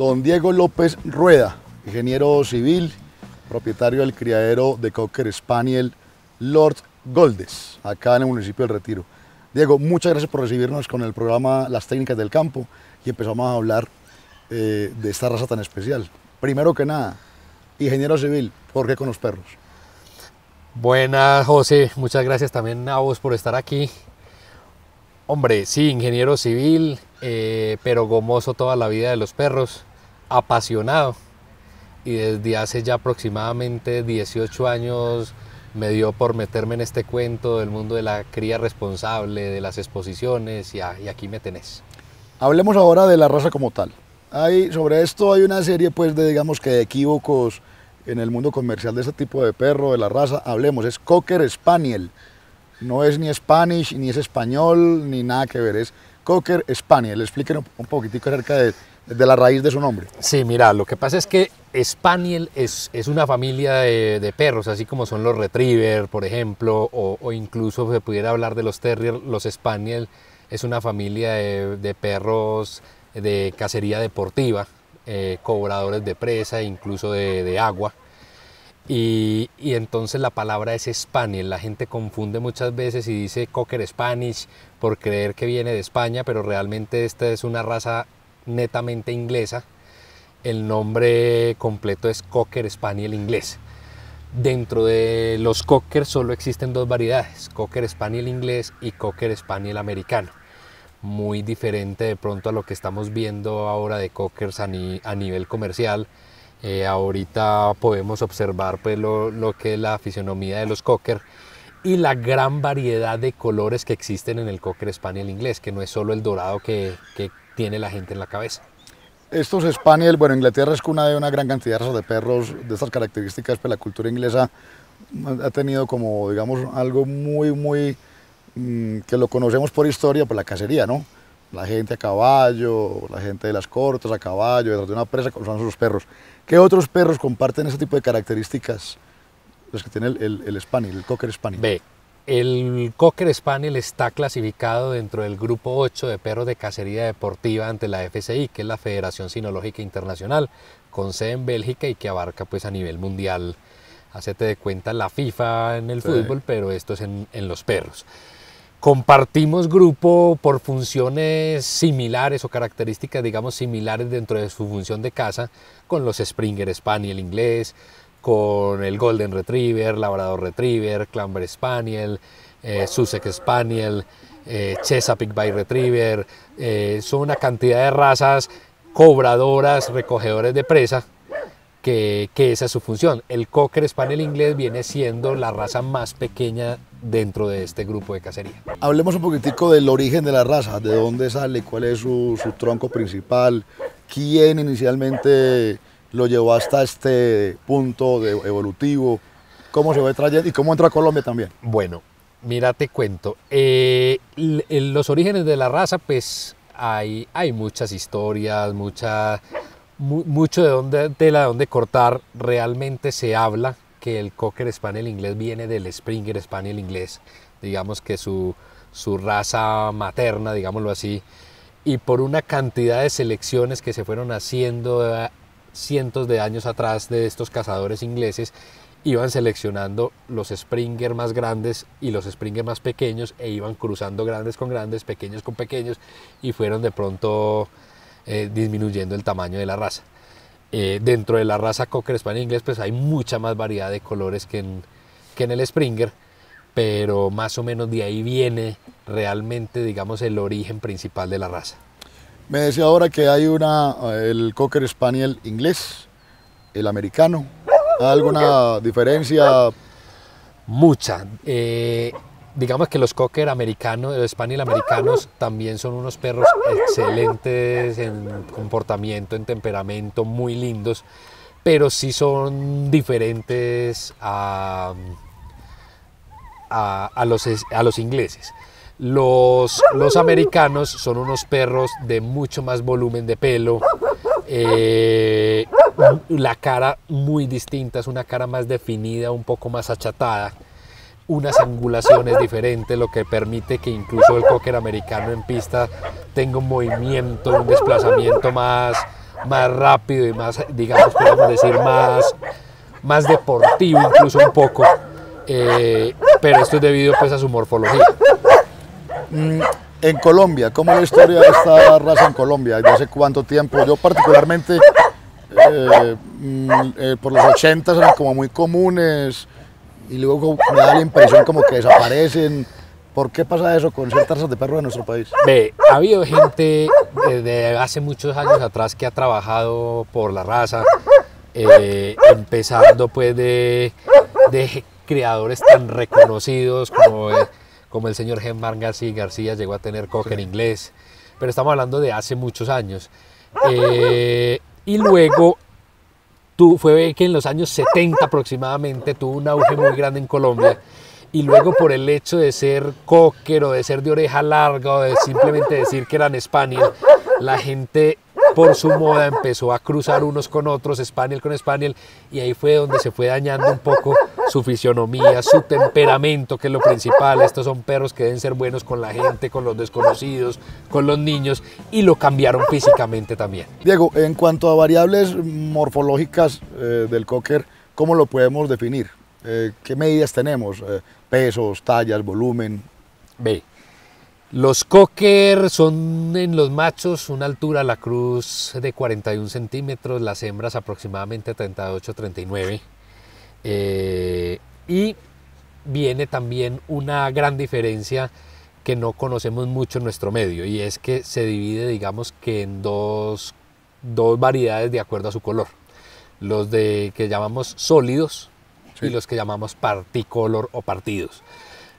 Don Diego López Rueda, ingeniero civil, propietario del criadero de Cocker Spaniel Lord Goldes, acá en el municipio del Retiro. Diego, muchas gracias por recibirnos con el programa Las Técnicas del Campo y empezamos a hablar eh, de esta raza tan especial. Primero que nada, ingeniero civil, ¿por qué con los perros? Buenas, José. Muchas gracias también a vos por estar aquí. Hombre, sí, ingeniero civil, eh, pero gomoso toda la vida de los perros apasionado y desde hace ya aproximadamente 18 años me dio por meterme en este cuento del mundo de la cría responsable, de las exposiciones y, aquí me tenés. Hablemos ahora de la raza como tal. Hay, sobre esto hay una serie pues de digamos que de equívocos en el mundo comercial de este tipo de perro, de la raza. Hablemos, es Cocker Spaniel. No es ni Spanish, ni es español, ni nada que ver. Es Cocker Spaniel. Explíquenos un poquitico acerca de, de la raíz de su nombre. Sí, mira, lo que pasa es que Spaniel es, una familia de, perros, así como son los Retriever, por ejemplo, o, incluso se pudiera hablar de los Terrier, los Spaniel es una familia de, perros de cacería deportiva, eh, cobradores de presa, incluso de, agua. Y, y, entonces la palabra es Spaniel. La gente confunde muchas veces y dice Cocker Spanish por creer que viene de España, pero realmente esta es una raza netamente inglesa. El nombre completo es Cocker Spaniel inglés. Dentro de los Cocker solo existen dos variedades, Cocker Spaniel inglés y Cocker Spaniel americano. Muy diferente de pronto a lo que estamos viendo ahora de Cockers a, nivel comercial. Eh, ahorita podemos observar pues, lo, que es la fisionomía de los Cocker y la gran variedad de colores que existen en el Cocker Spaniel inglés, que no es solo el dorado que tiene la gente en la cabeza. Estos Spaniel, bueno, Inglaterra es una de una gran cantidad de de perros de estas características, pero pues, la cultura inglesa ha tenido como, digamos, algo muy, muy, mm, que lo conocemos por historia, por pues, la cacería, ¿no? La gente a caballo, la gente de las cortes a caballo, detrás de una presa, son sus perros. ¿Qué otros perros comparten ese tipo de características? Los que tiene el, el, el Spaniel, el Cocker Spaniel. B. El Cocker Spaniel está clasificado dentro del grupo 8 de perros de cacería deportiva ante la FCI, que es la Federación Sinológica Internacional, con sede en Bélgica y que abarca pues a nivel mundial. Hacete de cuenta la FIFA en el fútbol, pero esto es en, los perros. Compartimos grupo por funciones similares o características, digamos, similares dentro de su función de casa con los Springer Spaniel inglés, con el Golden Retriever, Labrador Retriever, Clamber Spaniel, eh, Sussex Spaniel, eh, Chesapeake Bay Retriever. Eh, son una cantidad de razas cobradoras, recogedores de presa, que, esa es su función. El Cocker Spaniel inglés viene siendo la raza más pequeña dentro de este grupo de cacería. Hablemos un poquitico del origen de la raza, de dónde sale, cuál es su, su tronco principal, quién inicialmente lo llevó hasta este punto de evolutivo? ¿Cómo se a trayendo y cómo entra a Colombia también? Bueno, mira, te cuento. Eh, los orígenes de la raza, pues hay, hay muchas historias, mucha, mucho de dónde, de la donde cortar. Realmente se habla que el Cocker Spaniel inglés viene del Springer Spaniel inglés. Digamos que su, su raza materna, digámoslo así, y por una cantidad de selecciones que se fueron haciendo eh, cientos de años atrás de estos cazadores ingleses iban seleccionando los Springer más grandes y los Springer más pequeños e iban cruzando grandes con grandes, pequeños con pequeños y fueron de pronto eh, disminuyendo el tamaño de la raza. Eh, dentro de la raza Cocker Spaniel inglés pues hay mucha más variedad de colores que en, que en el Springer, pero más o menos de ahí viene realmente digamos el origen principal de la raza. Me decía ahora que hay una, eh, el Cocker Spaniel inglés, el americano. ¿Hay alguna diferencia? Mucha. Eh, digamos que los Cocker americanos, los Spaniel americanos también son unos perros excelentes en comportamiento, en temperamento, muy lindos, pero sí son diferentes los, a los ingleses. Los, los americanos son unos perros de mucho más volumen de pelo, eh, la cara muy distinta, es una cara más definida, un poco más achatada, unas angulaciones diferentes, lo que permite que incluso el cocker americano en pista tenga un movimiento, un desplazamiento más, más rápido y más, digamos, podemos decir, más, más deportivo incluso un poco, eh, pero esto es debido pues a su morfología. Mm. En Colombia, ¿cómo es la historia de esta raza en Colombia? No hace cuánto tiempo? Yo particularmente, eh, mm, eh, por los 80 eran como muy comunes y luego me da la impresión como que desaparecen. ¿Por qué pasa eso con ciertas razas de perro en nuestro país? Ve, ha habido gente desde hace muchos años atrás que ha trabajado por la raza, eh, empezando pues de, creadores tan reconocidos como como el señor Germán García llegó a tener cocker en inglés, pero estamos hablando de hace muchos años. Eh, y luego tú, fue que en los años 70 aproximadamente tuvo un auge muy grande en Colombia. Y luego por el hecho de ser cocker o de ser de oreja larga o de simplemente decir que eran Spaniel, la gente por su moda empezó a cruzar unos con otros, Spaniel con Spaniel, y ahí fue donde se fue dañando un poco su fisionomía, su temperamento, que es lo principal. Estos son perros que deben ser buenos con la gente, con los desconocidos, con los niños, y lo cambiaron físicamente también. Diego, en cuanto a variables morfológicas eh, del cocker, ¿cómo lo podemos definir? Eh, ¿Qué medidas tenemos? Eh, pesos, tallas, volumen. Ve, los cocker son en los machos una altura a la cruz de 41 centímetros, las hembras aproximadamente 38-39. Eh, y viene también una gran diferencia que no conocemos mucho en nuestro medio y es que se divide digamos que en dos, variedades de acuerdo a su color. Los de que llamamos sólidos y los que llamamos particolor o partidos.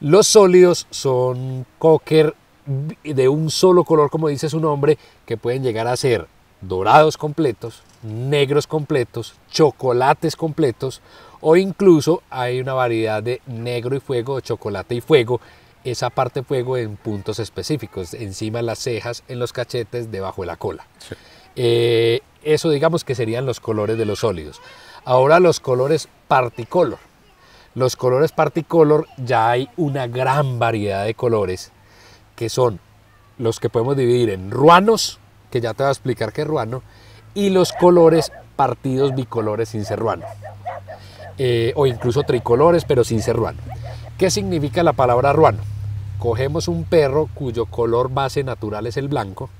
Los sólidos son cocker de un solo color, como dice su nombre, que pueden llegar a ser dorados completos, negros completos, chocolates completos o incluso hay una variedad de negro y fuego, chocolate y fuego. Esa parte fuego en puntos específicos, encima las cejas, en los cachetes, debajo de la cola. Eh, eso digamos que serían los colores de los sólidos. Ahora los colores particolor. Los colores particolor ya hay una gran variedad de colores que son los que podemos dividir en ruanos, que ya te voy a explicar qué es ruano, y los colores partidos bicolores sin ser ruano. Eh, o incluso tricolores, pero sin ser ruano. ¿Qué significa la palabra ruano? Cogemos un perro cuyo color base natural es el blanco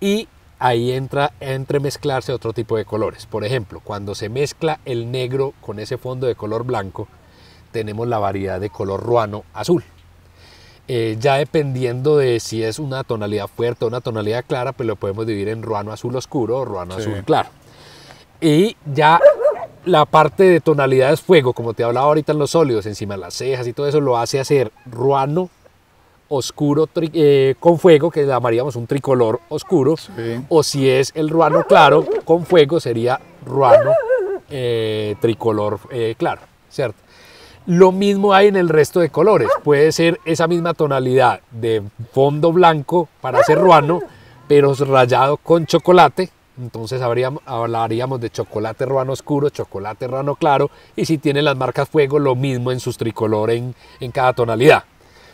y ahí entra entre entremezclarse otro tipo de colores. Por ejemplo, cuando se mezcla el negro con ese fondo de color blanco, tenemos la variedad de color ruano azul. Eh, ya dependiendo de si es una tonalidad fuerte o una tonalidad clara, pues lo podemos dividir en ruano azul oscuro o ruano azul claro. Y ya la parte de tonalidad es fuego, como te hablaba ahorita en los sólidos, encima de las cejas y todo eso, lo hace hacer ruano, oscuro eh, con fuego, que llamaríamos un tricolor oscuro, o si es el ruano claro con fuego, sería ruano eh, tricolor eh, claro, ¿cierto? Lo mismo hay en el resto de colores, puede ser esa misma tonalidad de fondo blanco para hacer ruano, pero rayado con chocolate, entonces hablaríamos de chocolate ruano oscuro, chocolate ruano claro y si tiene las marcas fuego lo mismo en sus tricolor en, cada tonalidad.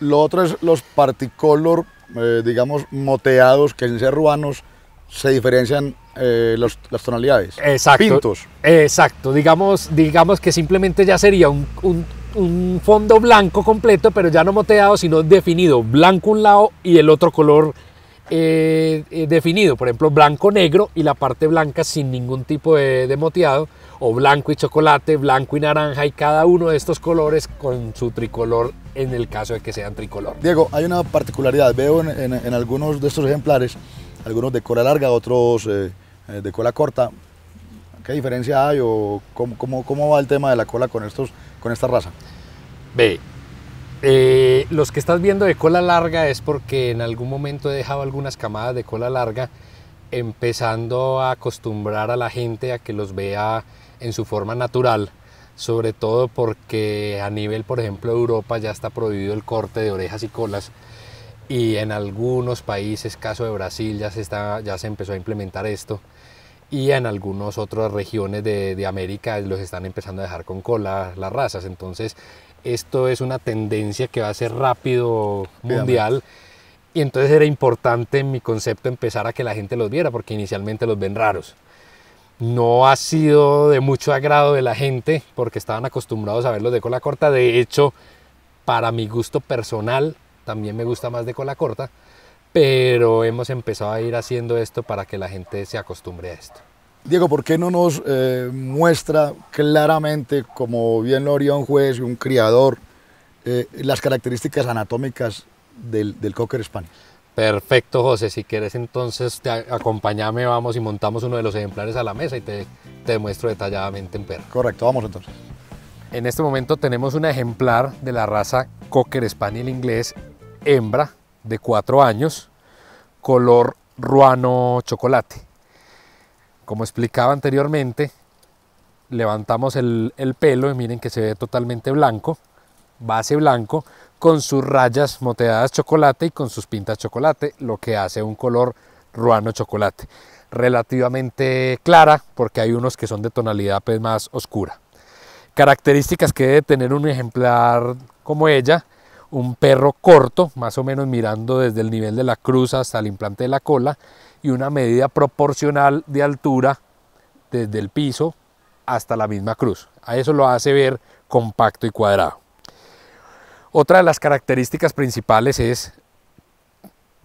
Lo otro es los particolor, eh, digamos, moteados, que en ser ruanos se diferencian eh, las tonalidades. Exacto. Pintos. Exacto. Digamos, digamos que simplemente ya sería un, un fondo blanco completo, pero ya no moteado, sino definido. Blanco un lado y el otro color eh, eh, definido, por ejemplo, blanco-negro y la parte blanca sin ningún tipo de, moteado, o blanco y chocolate, blanco y naranja, y cada uno de estos colores con su tricolor en el caso de que sean tricolor. Diego, hay una particularidad, veo en, algunos de estos ejemplares, algunos de cola larga, otros eh, de cola corta. ¿Qué diferencia hay o cómo, va el tema de la cola con, estos, con esta raza? Ve, eh, los que estás viendo de cola larga es porque en algún momento he dejado algunas camadas de cola larga, empezando a acostumbrar a la gente a que los vea en su forma natural, sobre todo porque a nivel, por ejemplo, de Europa ya está prohibido el corte de orejas y colas y en algunos países, caso de Brasil, ya se, está, ya se empezó a implementar esto y en algunas otras regiones de, de América los están empezando a dejar con cola las razas. Entonces esto es una tendencia que va a ser rápido mundial. Y entonces era importante en mi concepto empezar a que la gente los viera, porque inicialmente los ven raros. No ha sido de mucho agrado de la gente, porque estaban acostumbrados a verlos de cola corta. De hecho, para mi gusto personal, también me gusta más de cola corta, pero hemos empezado a ir haciendo esto para que la gente se acostumbre a esto. Diego, ¿por qué no nos eh, muestra claramente, como bien lo haría un juez y un criador, eh, las características anatómicas del, Cocker Spaniel? Perfecto, José. Si quieres, entonces te acompañame, vamos y montamos uno de los ejemplares a la mesa y te, te demuestro detalladamente en perro. Correcto, vamos entonces. En este momento tenemos un ejemplar de la raza Cocker Spaniel inglés hembra de cuatro años, color ruano chocolate. Como explicaba anteriormente, levantamos el, pelo y miren que se ve totalmente blanco, base blanco, con sus rayas moteadas chocolate y con sus pintas chocolate, lo que hace un color ruano chocolate. Relativamente clara, porque hay unos que son de tonalidad pues, más oscura. Características que debe tener un ejemplar como ella, un perro corto, más o menos mirando desde el nivel de la cruz hasta el implante de la cola, y una medida proporcional de altura desde el piso hasta la misma cruz. A eso lo hace ver compacto y cuadrado. Otra de las características principales es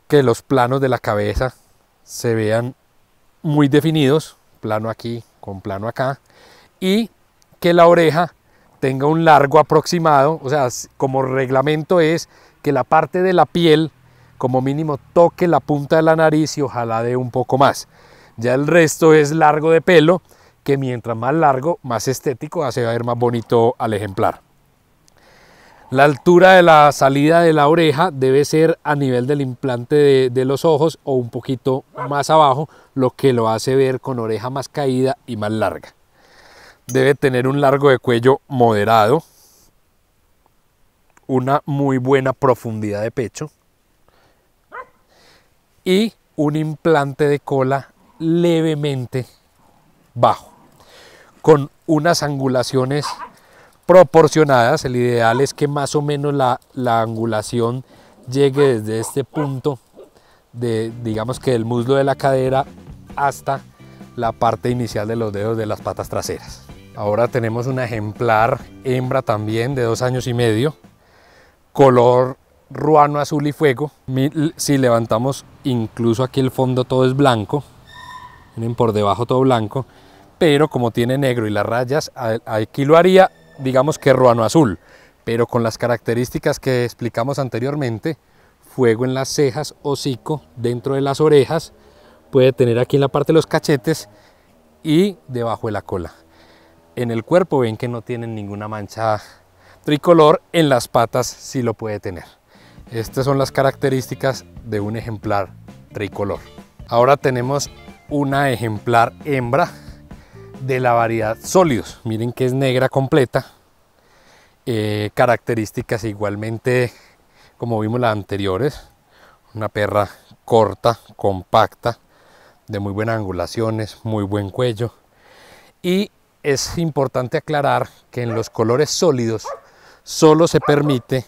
que los planos de la cabeza se vean muy definidos, plano aquí con plano acá, y que la oreja tenga un largo aproximado, o sea, como reglamento es que la parte de la piel como mínimo toque la punta de la nariz y ojalá dé un poco más. Ya el resto es largo de pelo, que mientras más largo, más estético, hace ver más bonito al ejemplar. La altura de la salida de la oreja debe ser a nivel del implante de, de, los ojos o un poquito más abajo, lo que lo hace ver con oreja más caída y más larga. Debe tener un largo de cuello moderado, una muy buena profundidad de pecho, y un implante de cola levemente bajo, con unas angulaciones proporcionadas. El ideal es que más o menos la, angulación llegue desde este punto, de, digamos que del muslo de la cadera hasta la parte inicial de los dedos de las patas traseras. Ahora tenemos una ejemplar hembra también de dos años y medio, color ruano azul y fuego. Si levantamos incluso aquí el fondo todo es blanco, miren por debajo todo blanco, pero como tiene negro y las rayas, aquí lo haría digamos que ruano azul, pero con las características que explicamos anteriormente, fuego en las cejas, hocico, dentro de las orejas, puede tener aquí en la parte de los cachetes y debajo de la cola. En el cuerpo ven que no tienen ninguna mancha tricolor, en las patas sí lo puede tener. Estas son las características de un ejemplar tricolor. Ahora tenemos una ejemplar hembra de la variedad sólidos. Miren que es negra completa. Eh, características igualmente como vimos las anteriores. Una perra corta, compacta, de muy buenas angulaciones, muy buen cuello. Y es importante aclarar que en los colores sólidos solo se permite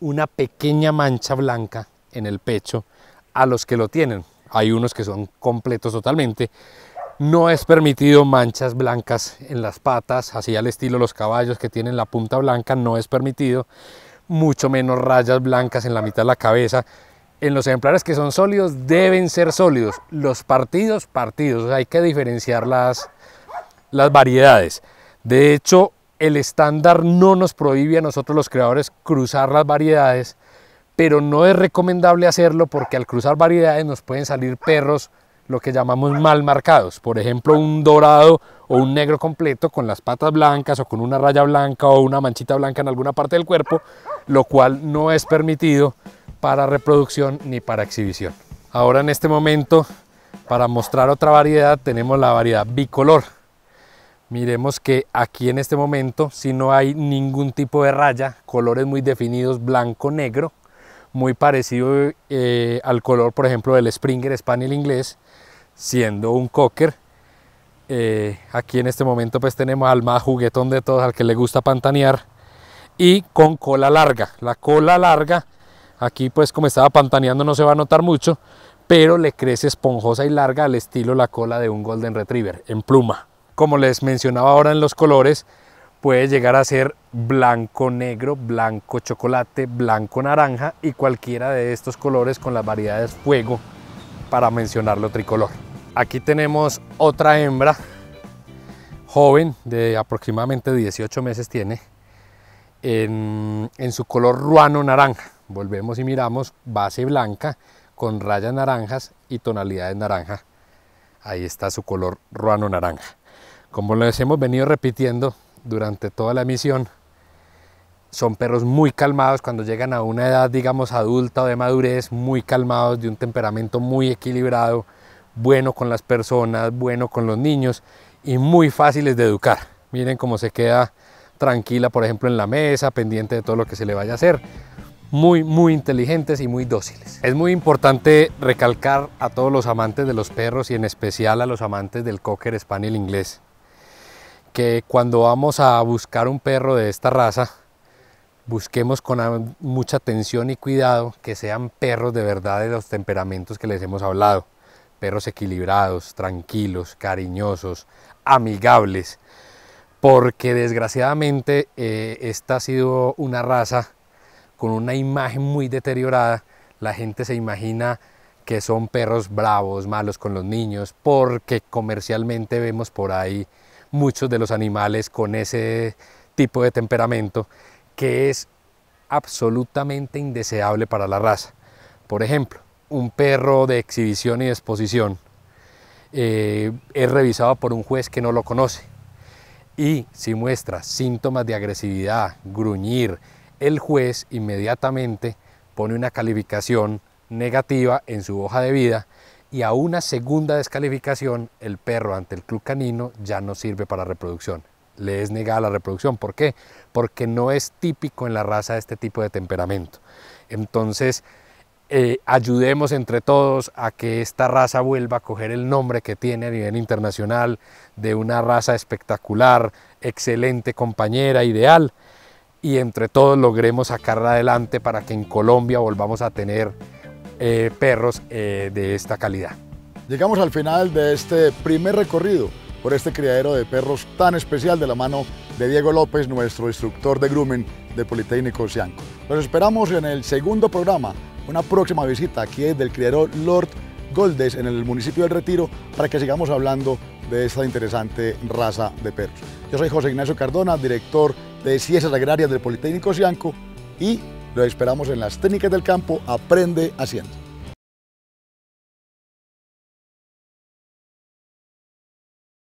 una pequeña mancha blanca en el pecho a los que lo tienen. Hay unos que son completos totalmente. No es permitido manchas blancas en las patas, así al estilo los caballos que tienen la punta blanca, no es permitido. Mucho menos rayas blancas en la mitad de la cabeza. En los ejemplares que son sólidos deben ser sólidos. Los partidos, partidos. hay que diferenciar las, las variedades. De hecho, el estándar no nos prohíbe a nosotros los creadores cruzar las variedades, pero no es recomendable hacerlo porque al cruzar variedades nos pueden salir perros lo que llamamos mal marcados, por ejemplo un dorado o un negro completo con las patas blancas o con una raya blanca o una manchita blanca en alguna parte del cuerpo, lo cual no es permitido para reproducción ni para exhibición. Ahora en este momento, para mostrar otra variedad, tenemos la variedad bicolor. Miremos que aquí en este momento si no hay ningún tipo de raya, colores muy definidos, blanco-negro, muy parecido eh, al color, por ejemplo, del Springer Spaniel inglés, siendo un cocker. Eh, aquí en este momento pues tenemos al más juguetón de todos, al que le gusta pantanear, y con cola larga. La cola larga, aquí pues como estaba pantaneando no se va a notar mucho, pero le crece esponjosa y larga al estilo la cola de un Golden Retriever, en pluma como les mencionaba ahora en los colores, puede llegar a ser blanco negro, blanco chocolate, blanco naranja y cualquiera de estos colores con las variedades fuego para mencionarlo tricolor. Aquí tenemos otra hembra joven de aproximadamente 18 meses tiene en, su color ruano naranja. Volvemos y miramos base blanca con rayas naranjas y tonalidades naranja. Ahí está su color ruano naranja. Como les hemos venido repitiendo durante toda la misión, son perros muy calmados cuando llegan a una edad, digamos, adulta o de madurez, muy calmados, de un temperamento muy equilibrado, bueno con las personas, bueno con los niños y muy fáciles de educar. Miren cómo se queda tranquila, por ejemplo, en la mesa, pendiente de todo lo que se le vaya a hacer. Muy, muy inteligentes y muy dóciles. Es muy importante recalcar a todos los amantes de los perros y en especial a los amantes del cocker spaniel inglés que cuando vamos a buscar un perro de esta raza, busquemos con mucha atención y cuidado que sean perros de verdad de los temperamentos que les hemos hablado. Perros equilibrados, tranquilos, cariñosos, amigables. Porque desgraciadamente eh, esta ha sido una raza con una imagen muy deteriorada. La gente se imagina que son perros bravos, malos con los niños, porque comercialmente vemos por ahí muchos de los animales con ese tipo de temperamento que es absolutamente indeseable para la raza. Por ejemplo, un perro de exhibición y exposición eh, es revisado por un juez que no lo conoce y si muestra síntomas de agresividad, gruñir, el juez inmediatamente pone una calificación negativa en su hoja de vida y a una segunda descalificación el perro ante el club canino ya no sirve para reproducción. Le es negada la reproducción. ¿Por qué? Porque no es típico en la raza este tipo de temperamento. Entonces, eh, ayudemos entre todos a que esta raza vuelva a coger el nombre que tiene a nivel internacional de una raza espectacular, excelente compañera, ideal, y entre todos logremos sacarla adelante para que en Colombia volvamos a tener eh, perros eh, de esta calidad. Llegamos al final de este primer recorrido por este criadero de perros tan especial de la mano de Diego López, nuestro instructor de grooming de Politécnico Cianco. Los esperamos en el segundo programa, una próxima visita aquí del criadero Lord Goldes en el municipio del Retiro para que sigamos hablando de esta interesante raza de perros. Yo soy José Ignacio Cardona, director de Ciencias Agrarias del Politécnico Cianco y lo esperamos en las técnicas del campo Aprende Haciendo.